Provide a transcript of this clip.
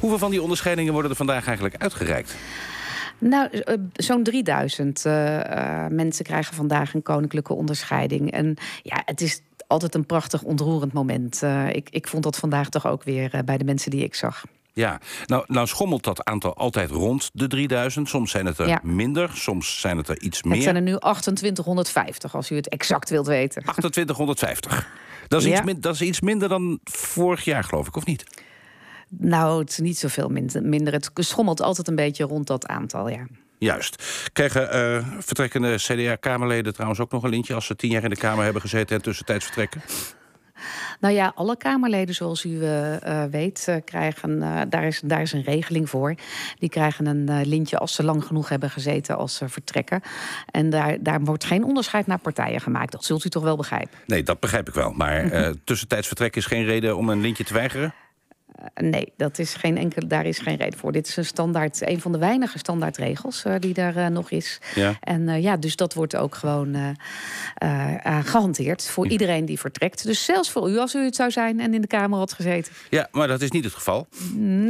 Hoeveel van die onderscheidingen worden er vandaag eigenlijk uitgereikt? Nou, eh, zo'n 3000 eh, eh, mensen krijgen vandaag een koninklijke onderscheiding. En ja, het is altijd een prachtig, ontroerend moment. ik, ik vond dat vandaag toch ook weer bij de mensen die ik zag. Ja, nou, nou schommelt dat aantal altijd rond de 3000. Soms zijn het er minder, soms zijn het er iets meer. Het zijn er nu 2850, als u het exact wilt weten. 2850. Dat is, iets, dat is iets minder dan vorig jaar, geloof ik, of niet? Nou, het is niet zoveel minder, minder. Het schommelt altijd een beetje rond dat aantal, ja. Juist. Krijgen eh, vertrekkende CDA-Kamerleden trouwens ook nog een lintje als ze tien jaar in de Kamer hebben gezeten en tussentijds vertrekken? Nou ja, alle Kamerleden, zoals u eh, eh, weet, krijgen, daar, is, daar is een regeling voor. Die krijgen een lintje als ze lang genoeg hebben gezeten als ze vertrekken. En daar, daar wordt geen onderscheid naar partijen gemaakt. Dat zult u toch wel begrijpen? Nee, dat begrijp ik wel. Maar tussentijds vertrekken is geen reden om een lintje te weigeren? Eh, nee, dat is geen enkele, daar is geen reden voor. Dit is een standaard, een van de weinige standaardregels eh, die er eh, nog is. Ja. En ja, dus dat wordt ook gewoon gehanteerd voor mhm. iedereen die vertrekt. Dus zelfs voor u als u het zou zijn en in de Kamer had gezeten. Ja, maar dat is niet het geval. Nee.